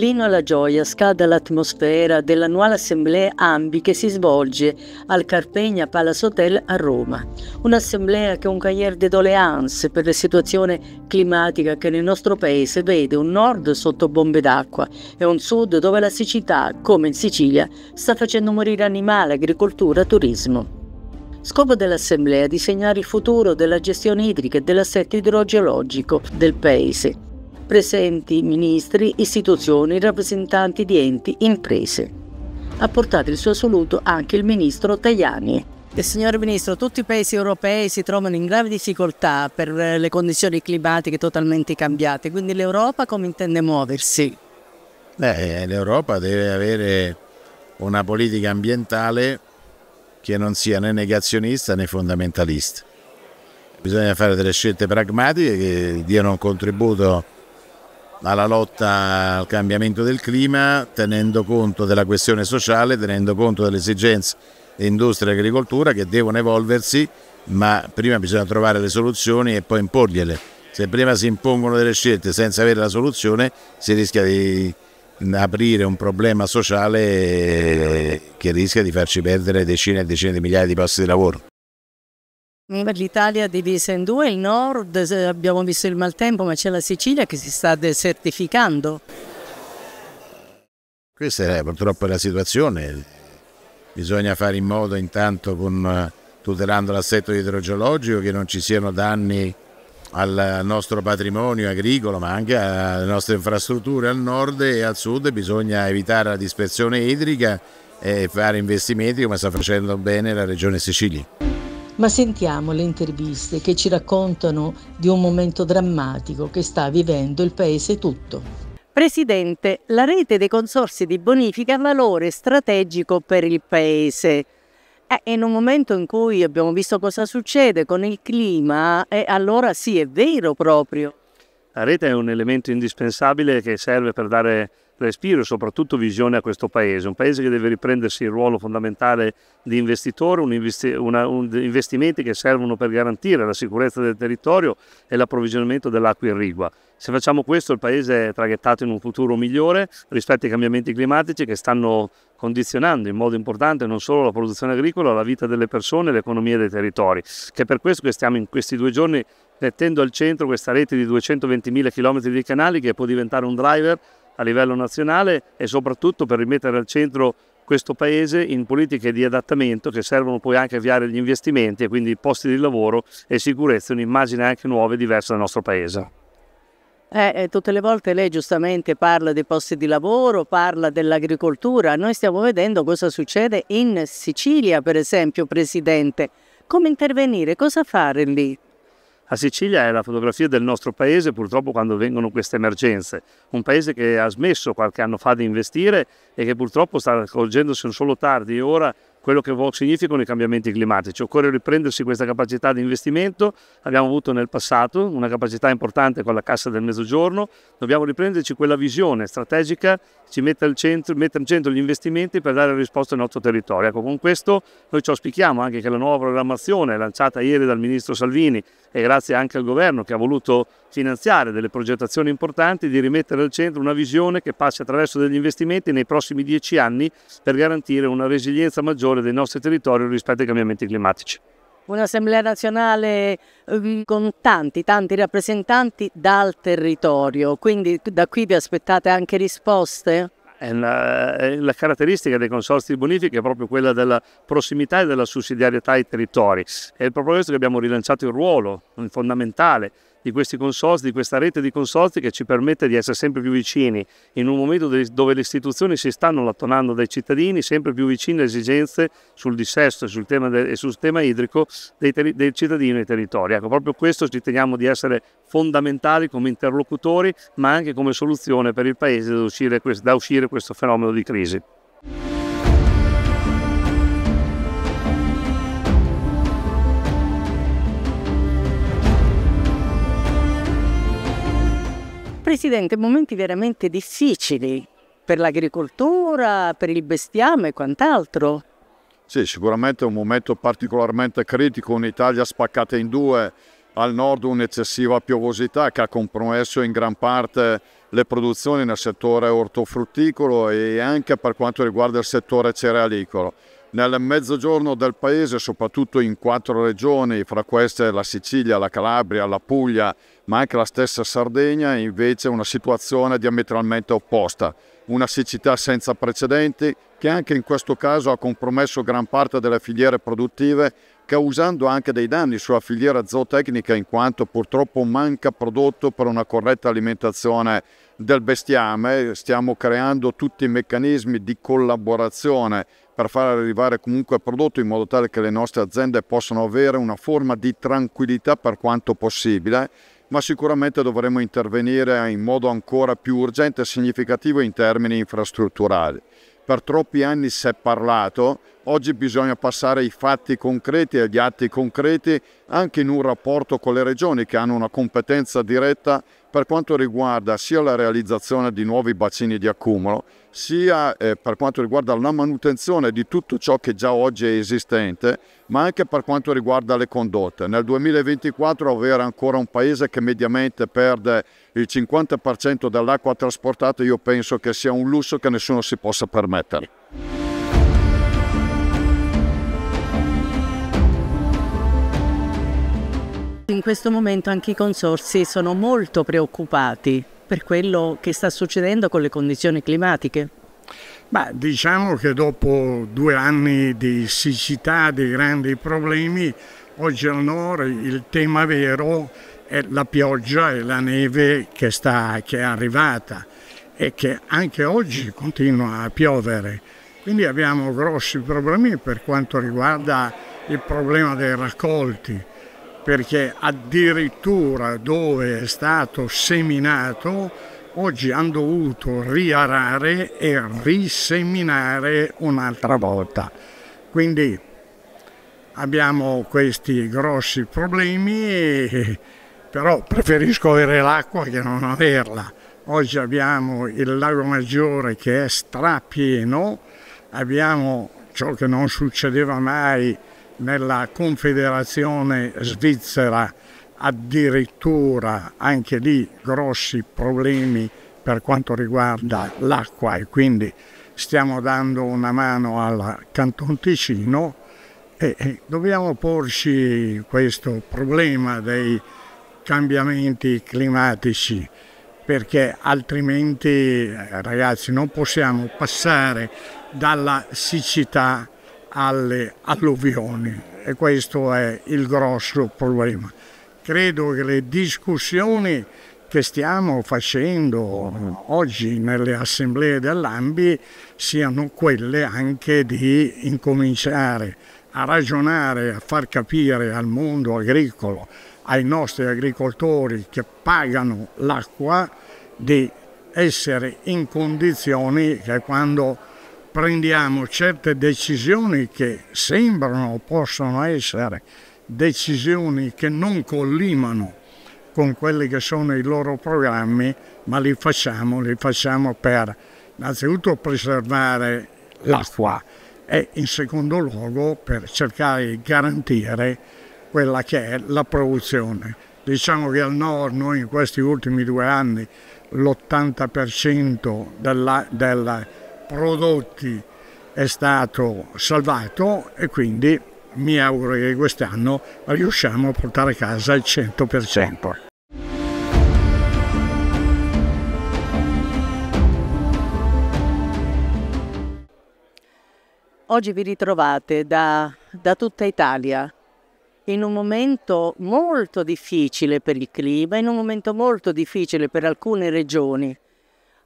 L'inno alla gioia scalda l'atmosfera dell'annuale assemblea AMBI che si svolge al Carpegna Palace Hotel a Roma. Un'assemblea che è un cahier de doleanze per la situazione climatica che nel nostro paese vede un nord sotto bombe d'acqua e un sud dove la siccità, come in Sicilia, sta facendo morire animali, agricoltura, turismo. Scopo dell'Assemblea è disegnare il futuro della gestione idrica e dell'assetto idrogeologico del Paese presenti ministri, istituzioni, rappresentanti di enti, imprese. Ha portato il suo saluto anche il ministro Tajani. signor Ministro, tutti i paesi europei si trovano in grave difficoltà per eh, le condizioni climatiche totalmente cambiate, quindi l'Europa come intende muoversi? Beh, L'Europa deve avere una politica ambientale che non sia né negazionista né fondamentalista. Bisogna fare delle scelte pragmatiche che diano un contributo alla lotta al cambiamento del clima tenendo conto della questione sociale, tenendo conto delle esigenze di industria e agricoltura che devono evolversi, ma prima bisogna trovare le soluzioni e poi imporgliele. Se prima si impongono delle scelte senza avere la soluzione si rischia di aprire un problema sociale che rischia di farci perdere decine e decine di migliaia di posti di lavoro. Mm. L'Italia è divisa in due, il nord eh, abbiamo visto il maltempo ma c'è la Sicilia che si sta desertificando. Questa è purtroppo la situazione, bisogna fare in modo intanto con, eh, tutelando l'assetto idrogeologico che non ci siano danni al nostro patrimonio agricolo ma anche alle nostre infrastrutture al nord e al sud, bisogna evitare la dispersione idrica e fare investimenti come sta facendo bene la regione Sicilia ma sentiamo le interviste che ci raccontano di un momento drammatico che sta vivendo il paese tutto. Presidente, la rete dei consorsi di bonifica ha valore strategico per il paese. Eh, in un momento in cui abbiamo visto cosa succede con il clima, eh, allora sì, è vero proprio. La rete è un elemento indispensabile che serve per dare respiro e soprattutto visione a questo paese, un paese che deve riprendersi il ruolo fondamentale di investitore, un investi- una, un, investimenti che servono per garantire la sicurezza del territorio e l'approvvigionamento dell'acqua irrigua. Se facciamo questo il paese è traghettato in un futuro migliore rispetto ai cambiamenti climatici che stanno condizionando in modo importante non solo la produzione agricola, la vita delle persone e l'economia dei territori. Che è per questo che stiamo in questi due giorni mettendo al centro questa rete di 220.000 km di canali che può diventare un driver a livello nazionale e soprattutto per rimettere al centro questo paese in politiche di adattamento che servono poi anche a avviare gli investimenti e quindi posti di lavoro e sicurezza, un'immagine anche nuova e diversa del nostro paese. Eh, eh tutte le volte lei giustamente parla dei posti di lavoro, parla dell'agricoltura, noi stiamo vedendo cosa succede in Sicilia per esempio, Presidente. Come intervenire? Cosa fare lì? La Sicilia è la fotografia del nostro paese purtroppo quando vengono queste emergenze, un paese che ha smesso qualche anno fa di investire e che purtroppo sta accorgendosi solo tardi ora quello che significano i cambiamenti climatici. Occorre riprendersi questa capacità di investimento, abbiamo avuto nel passato una capacità importante con la Cassa del Mezzogiorno, dobbiamo riprenderci quella visione strategica che ci mette al centro, mette al centro gli investimenti per dare risposta al nostro territorio. Ecco, con questo noi ci auspichiamo anche che la nuova programmazione lanciata ieri dal Ministro Salvini e grazie anche al Governo che ha voluto finanziare delle progettazioni importanti, di rimettere al centro una visione che passi attraverso degli investimenti nei prossimi dieci anni per garantire una resilienza maggiore migliore dei nostri territori rispetto ai cambiamenti climatici. Un'assemblea nazionale eh, con tanti, tanti rappresentanti dal territorio, quindi da qui vi aspettate anche risposte? La, la, caratteristica dei consorzi di bonifica è proprio quella della prossimità e della sussidiarietà ai territori. È proprio questo che abbiamo rilanciato il ruolo fondamentale di questi consorzi, di questa rete di consorzi che ci permette di essere sempre più vicini in un momento dove le istituzioni si stanno lattonando dai cittadini, sempre più vicine alle esigenze sul dissesto e sul tema, del, e sul tema idrico dei, teri, dei cittadini e dei territori. Ecco, proprio questo ci teniamo di essere fondamentali come interlocutori, ma anche come soluzione per il Paese da uscire, da uscire questo fenomeno di crisi. Presidente, momenti veramente difficili per l'agricoltura, per il bestiame e quant'altro. Sì, sicuramente è un momento particolarmente critico, un'Italia spaccata in due, al nord un'eccessiva piovosità che ha compromesso in gran parte le produzioni nel settore ortofrutticolo e anche per quanto riguarda il settore cerealicolo. Nel mezzogiorno del paese, soprattutto in quattro regioni, fra queste la Sicilia, la Calabria, la Puglia ma anche la stessa Sardegna invece una situazione diametralmente opposta, una siccità senza precedenti che anche in questo caso ha compromesso gran parte delle filiere produttive, causando anche dei danni sulla filiera zootecnica in quanto purtroppo manca prodotto per una corretta alimentazione del bestiame, stiamo creando tutti i meccanismi di collaborazione per far arrivare comunque il prodotto in modo tale che le nostre aziende possano avere una forma di tranquillità per quanto possibile ma sicuramente dovremo intervenire in modo ancora più urgente e significativo in termini infrastrutturali. Per troppi anni si è parlato, oggi bisogna passare ai fatti concreti e agli atti concreti anche in un rapporto con le regioni che hanno una competenza diretta per quanto riguarda sia la realizzazione di nuovi bacini di accumulo, sia eh, per quanto riguarda la manutenzione di tutto ciò che già oggi è esistente, ma anche per quanto riguarda le condotte. Nel 2024 avere ancora un paese che mediamente perde il 50% dell'acqua trasportata, io penso che sia un lusso che nessuno si possa permettere. in questo momento anche i consorsi sono molto preoccupati per quello che sta succedendo con le condizioni climatiche. Beh, diciamo che dopo due anni di siccità, di grandi problemi, oggi al nord il tema vero è la pioggia e la neve che, sta, che è arrivata e che anche oggi continua a piovere. Quindi abbiamo grossi problemi per quanto riguarda il problema dei raccolti perché addirittura dove è stato seminato oggi hanno dovuto riarare e riseminare un'altra volta. Quindi abbiamo questi grossi problemi, però preferisco avere l'acqua che non averla. Oggi abbiamo il lago Maggiore che è strapieno, abbiamo ciò che non succedeva mai nella Confederazione Svizzera addirittura anche lì grossi problemi per quanto riguarda l'acqua e quindi stiamo dando una mano al Canton Ticino e, e dobbiamo porci questo problema dei cambiamenti climatici perché altrimenti eh, ragazzi non possiamo passare dalla siccità alle alluvioni e questo è il grosso problema. Credo che le discussioni che stiamo facendo oggi nelle assemblee dell'AMBI siano quelle anche di incominciare a ragionare, a far capire al mondo agricolo, ai nostri agricoltori che pagano l'acqua, di essere in condizioni che quando prendiamo certe decisioni che sembrano o possono essere decisioni che non collimano con quelli che sono i loro programmi, ma li facciamo, li facciamo per innanzitutto preservare l'acqua e in secondo luogo per cercare di garantire quella che è la produzione. Diciamo che al nord noi in questi ultimi due anni l'80% della, della prodotti è stato salvato e quindi mi auguro che quest'anno riusciamo a portare a casa il 100%. Oggi vi ritrovate da, da tutta Italia in un momento molto difficile per il clima, in un momento molto difficile per alcune regioni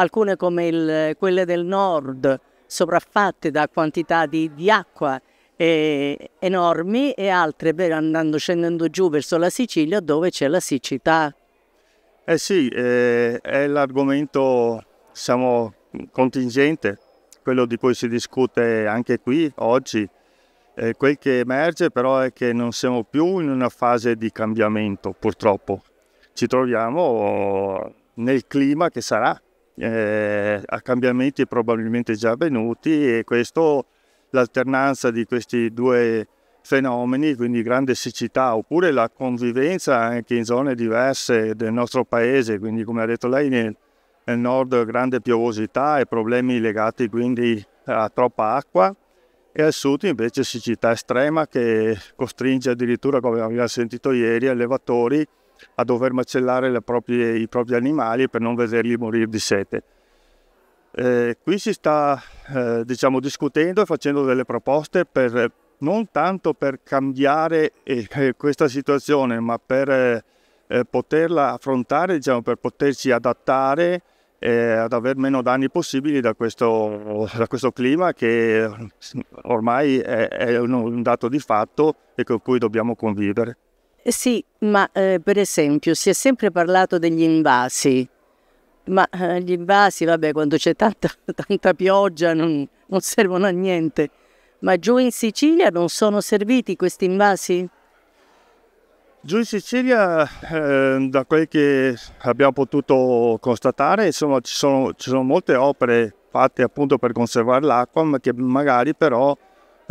alcune come il, quelle del nord, sopraffatte da quantità di, di acqua eh, enormi e altre per, andando scendendo giù verso la Sicilia dove c'è la siccità. Eh sì, eh, è l'argomento diciamo, contingente, quello di cui si discute anche qui oggi. Eh, quel che emerge però è che non siamo più in una fase di cambiamento, purtroppo. Ci troviamo nel clima che sarà eh, a cambiamenti probabilmente già avvenuti e questo l'alternanza di questi due fenomeni, quindi grande siccità, oppure la convivenza anche in zone diverse del nostro paese, quindi come ha detto lei nel, nel nord grande piovosità e problemi legati quindi a troppa acqua e al sud invece siccità estrema che costringe addirittura, come abbiamo sentito ieri, allevatori a dover macellare proprie, i propri animali per non vederli morire di sete. Eh, qui si sta eh, diciamo, discutendo e facendo delle proposte per, non tanto per cambiare eh, eh questa situazione, ma per eh, eh, poterla affrontare, diciamo, per poterci adattare ad avere meno danni possibili da questo, da questo clima che ormai è, è un dato di fatto e con cui dobbiamo convivere. Eh, sì, ma eh, per esempio si è sempre parlato degli invasi, ma eh, gli invasi, vabbè, quando c'è tanta, tanta pioggia non, non servono a niente. Ma giù in Sicilia non sono serviti questi invasi? Giù in Sicilia, eh, da quel che abbiamo potuto constatare, insomma, ci sono, ci sono molte opere fatte appunto per conservare l'acqua, ma che magari però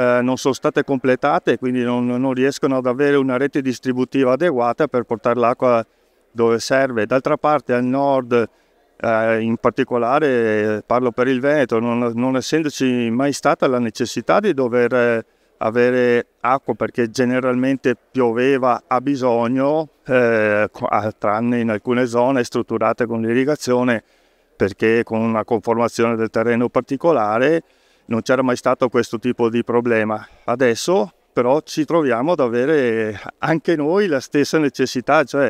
eh, non sono state completate, quindi non, non, riescono ad avere una rete distributiva adeguata per portare l'acqua dove serve. D'altra parte al nord, eh, in particolare parlo per il Veneto, non, non, essendoci mai stata la necessità di dover eh, avere acqua perché generalmente pioveva a bisogno, eh, tranne in alcune zone strutturate con l'irrigazione perché con una conformazione del terreno particolare non c'era mai stato questo tipo di problema. Adesso però ci troviamo ad avere anche noi la stessa necessità, cioè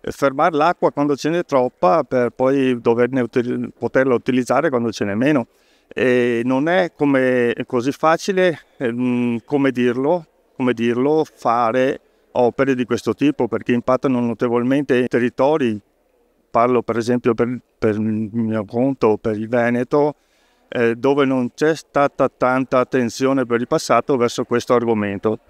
eh, fermare l'acqua quando ce n'è troppa per poi util- poterla utilizzare quando ce n'è meno. E non è come, così facile, ehm, come, dirlo, come dirlo, fare opere di questo tipo perché impattano notevolmente i territori. Parlo per esempio per, per il mio conto, per il Veneto, eh, dove non c'è stata tanta attenzione per il passato verso questo argomento.